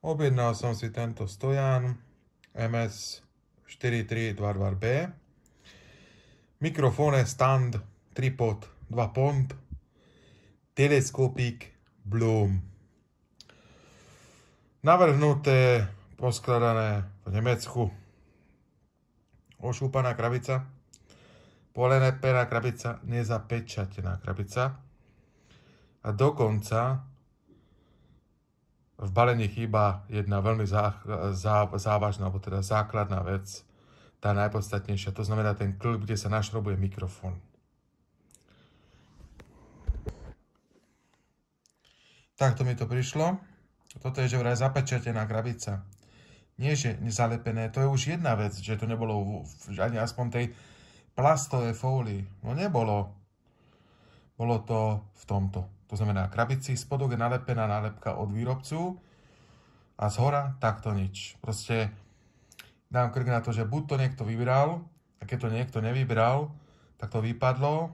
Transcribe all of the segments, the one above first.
Objednal som si tento stojan MS 4322B. Mikrofone stand, tripod 2 pont, teleskopik Bloom. Navrhnuté, poskladané v Nemecku. Ošúpaná krabica, polené pera krabica, nezapečatená krabica. A dokonca v balení chýba jedna veľmi zá, zá, závažná, alebo teda základná vec, tá najpodstatnejšia, to znamená ten klip, kde sa našrobuje mikrofón. Takto mi to prišlo. Toto je že vraj zapečatená krabica. Nie, že nezalepené, to je už jedna vec, že to nebolo v, ani aspoň tej plastovej fólii. No nebolo. Bolo to v tomto. To znamená krabici, spodok je nalepená nálepka od výrobcu a z hora takto nič. Proste dám krk na to, že buď to niekto vybral, a keď to niekto nevybral, tak to vypadlo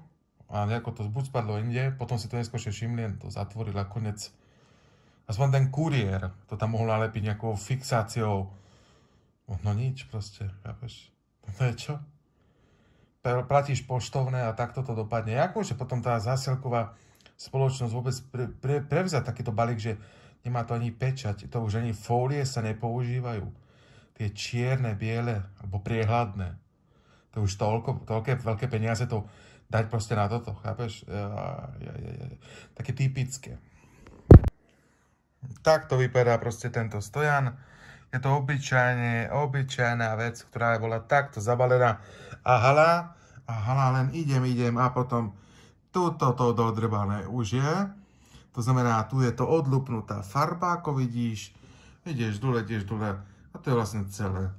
a nejako to buď spadlo inde, potom si to neskôršie všimli, to zatvoril a konec. Aspoň ten kuriér to tam mohol nalepiť nejakou fixáciou. No nič proste, chápeš? No to je čo? Platíš poštovné a takto to dopadne. Ako potom tá zásielková spoločnosť vôbec pre, pre, prevzať takýto balík, že nemá to ani pečať, to už ani fólie sa nepoužívajú. Tie čierne, biele alebo priehľadné. To už toľko, toľké veľké peniaze to dať proste na toto, chápeš? E, ja, ja, ja, ja. Také typické. Tak to vypadá proste tento stojan. Je to obyčajne, obyčajná vec, ktorá bola takto zabalená a hala, a hala, len idem, idem a potom Tuto to dodrbané už je. To znamená, tu je to odlupnutá farba, ako vidíš. Ideš dole, ideš dole a to je vlastne celé.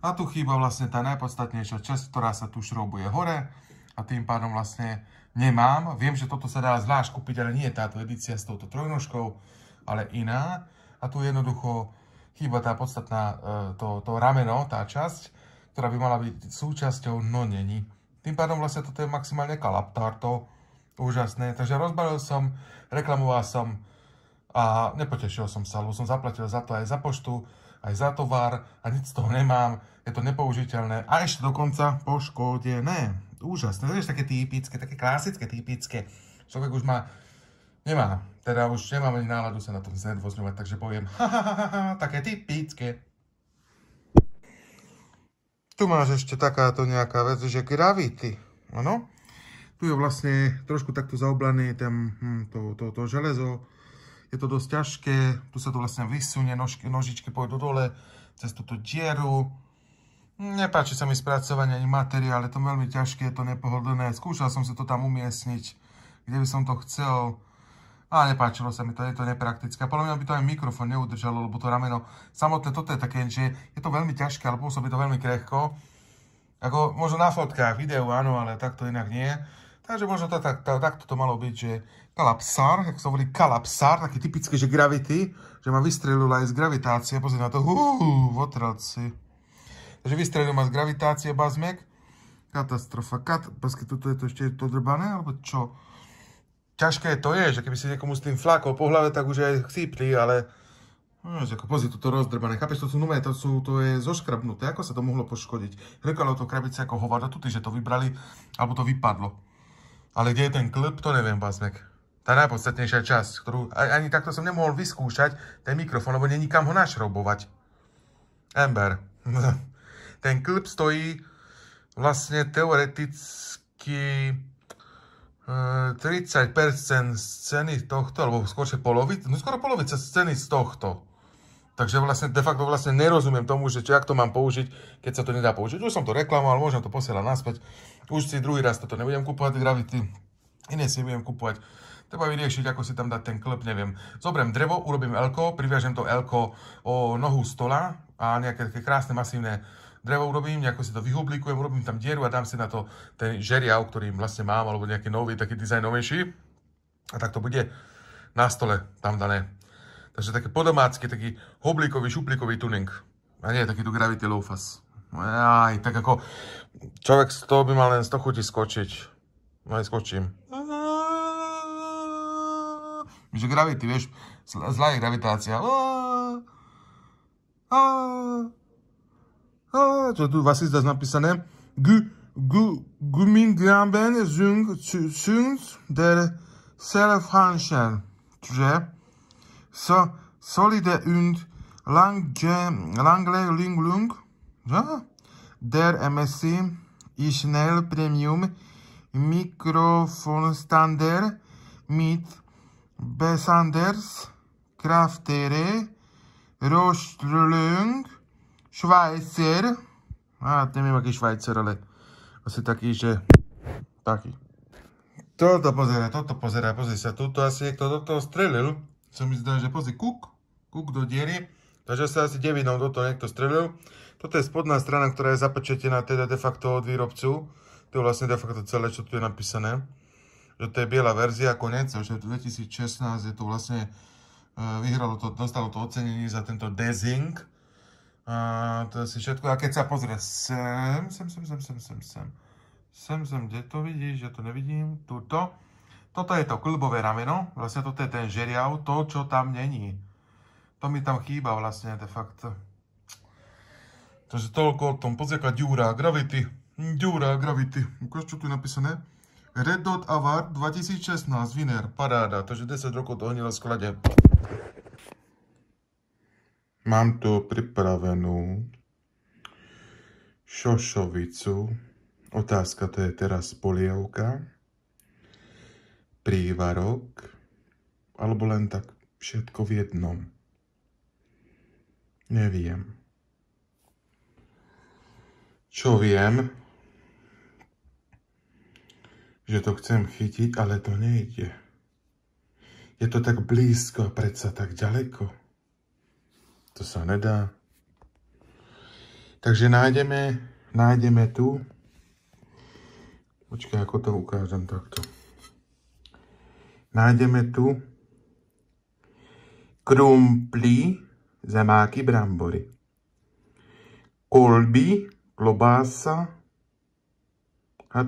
A tu chýba vlastne tá najpodstatnejšia časť, ktorá sa tu šroubuje hore a tým pádom vlastne nemám. Viem, že toto sa dá zvlášť kúpiť, ale nie je táto edícia s touto trojnožkou, ale iná. A tu jednoducho chýba tá podstatná, e, to, to rameno, tá časť, ktorá by mala byť súčasťou, no není. Tým pádom vlastne toto je maximálne kalaptár, to, úžasné. Takže rozbalil som, reklamoval som a nepotešil som sa, lebo som zaplatil za to aj za poštu, aj za tovar a nič z toho nemám, je to nepoužiteľné a ešte dokonca poškodené. Úžasné, to je také typické, také klasické typické. Človek už má, nemá, teda už nemám ani náladu sa na tom znedvozňovať, takže poviem, ha, ha, ha, ha, také typické. Tu máš ešte takáto nejaká vec, že gravity, áno? Tu je vlastne trošku takto zaoblané tam hm, to, to, to železo. Je to dosť ťažké, tu sa to vlastne vysunie, nožky, nožičky pôjdu dole cez túto dieru. Nepáči sa mi spracovanie ani materiál, je to veľmi ťažké, je to nepohodlné. Skúšal som si to tam umiestniť, kde by som to chcel. A nepáčilo sa mi to, je to nepraktické. Podľa mňa by to aj mikrofón neudržalo, lebo to rameno samotné toto je také, že je to veľmi ťažké, ale pôsobí to veľmi krehko. Ako možno na fotkách, videu áno, ale takto inak nie. Takže možno to, tak, to, takto to malo byť, že kalapsár, tak sa hovorí kalapsár, taký typický, že gravity, že ma vystrelila aj z gravitácie, pozri na to, v votraci. Takže vystrelil ma z gravitácie bazmek, katastrofa, kat, paske, toto je to ešte drbané, alebo čo? Ťažké to je, že keby si niekomu s tým flákol po hlave, tak už aj chcípli, ale... No, ako pozri, toto rozdrbané, chápeš, to sú nume, to, sú, to je zoškrabnuté, ako sa to mohlo poškodiť? Rekalo to krabice ako hovada, tuty, že to vybrali, alebo to vypadlo. Ale kde je ten klip, to neviem, Bazmek. Tá najpodstatnejšia časť, ktorú ani takto som nemohol vyskúšať, ten mikrofón, lebo není kam ho našrobovať. Ember. ten klip stojí vlastne teoreticky 30% e, z ceny tohto, alebo skôr polovica, no skoro polovica z ceny z tohto. Takže vlastne de facto vlastne nerozumiem tomu, že čo, jak to mám použiť, keď sa to nedá použiť. Už som to reklamoval, môžem to posielať naspäť. Už si druhý raz toto nebudem kupovať, Gravity. Iné si budem kupovať. Treba vyriešiť, ako si tam dať ten klep, neviem. Zobrem drevo, urobím elko, priviažem to elko o nohu stola a nejaké také krásne masívne drevo urobím, nejako si to vyhublikujem, urobím tam dieru a dám si na to ten žeriav, ktorý vlastne mám, alebo nejaký nový, taký dizajnovejší. A tak to bude na stole tam dané. Takže také podomácky, taký hoblíkový, šuplíkový tuning. A nie taký tu Gravity Loafas. Aj, tak ako človek z toho by mal len 100 chutí skočiť. No aj skočím. Že gravity, vieš, zlá je gravitácia. Čo tu vás zda napísané? G, g, gumindiamben zung, zung, der self-function. Čiže, so solide und lange, lange lung lung, ja? der MSC ist Schnell Premium Mikrofonstander mit besonders kraftere rozstrzelung Schweizer a ah, neviem aký Švajcer, ale asi taký, že taký. Toto pozeraj, toto pozeraj, pozri sa, tuto asi niekto do toho strelil sa mi zdá, že pozri, kuk, kuk do diery, takže sa asi devinou do toho niekto strelil. Toto je spodná strana, ktorá je zapečetená teda de facto od výrobcu. To je vlastne de facto celé, čo tu je napísané. Že to je biela verzia, konec, že v 2016 je to vlastne, e, vyhralo to, dostalo to ocenenie za tento Dezing. A to je asi všetko. A keď sa pozrie sem, sem, sem, sem, sem, sem, sem, sem, sem, kde to vidíš, ja to nevidím, tuto. Toto je to klbové rameno, vlastne toto je ten žeriav, to, čo tam není. To mi tam chýba vlastne de facto. Takže toľko o tom, pozri aká ďúra, gravity, ďúra, gravity, ukáž čo tu je napísané. Red Dot Award 2016, winner, paráda, takže 10 rokov hnilo v sklade. Mám tu pripravenú šošovicu. Otázka to je teraz polievka prívarok, alebo len tak všetko v jednom. Neviem. Čo viem, že to chcem chytiť, ale to nejde. Je to tak blízko a predsa tak ďaleko. To sa nedá. Takže nájdeme, nájdeme tu. Počkaj, ako to ukážem takto nájdeme tu krumplí, zemáky, brambory. Kolby, klobása, a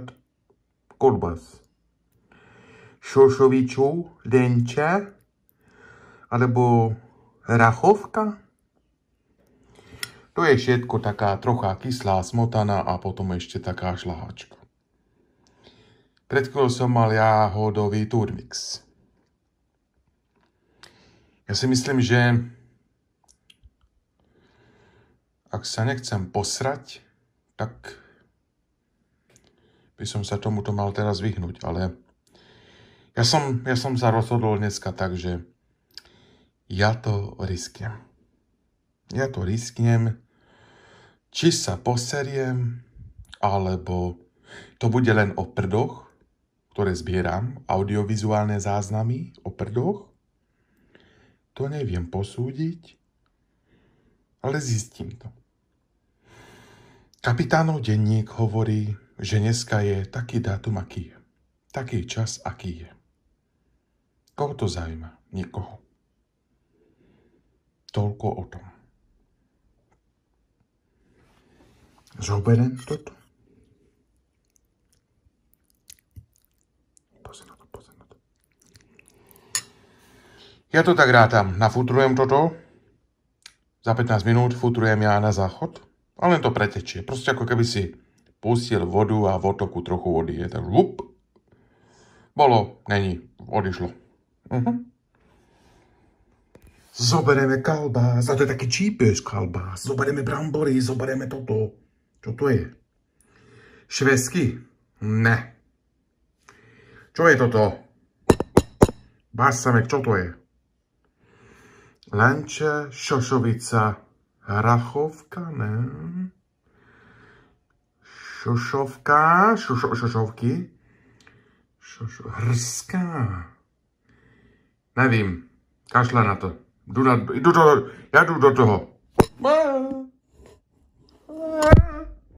kolbas. Šošovičů, denče, alebo rachovka. To je všetko taká trocha kyslá smotana a potom ešte taká šlahačka. Pred chvíľou som mal ja hodový turmix. Ja si myslím, že ak sa nechcem posrať, tak by som sa tomuto mal teraz vyhnúť, ale ja som, ja som sa rozhodol dneska tak, že ja to risknem. Ja to risknem, či sa poseriem, alebo to bude len o prdoch, ktoré zbieram, audiovizuálne záznamy o prdoch? To neviem posúdiť, ale zistím to. Kapitánov denník hovorí, že dneska je taký dátum, aký je. Taký čas, aký je. Koho to zaujíma? Nikoho. Toľko o tom. Zoberiem toto. Ja to tak rátam. Nafutrujem toto. Za 15 minút futrujem ja na záchod. A len to pretečie. Proste ako keby si pustil vodu a v otoku trochu vody je. Tak vup. Bolo, není, odišlo. Uh-huh. Mhm. Zoberieme kalbás, a to je taký čípeš kalbás. Zoberieme brambory, zoberieme toto. Čo to je? Švesky? Ne. Čo je toto? Basamek, čo to je? Lenče, Šošovica, Hrachovka, ne? Šošovka, šošo, Šošovky, šošo, Hrská. Nevím, kašle na to. Jdu, na, jdu do, já jdu do toho.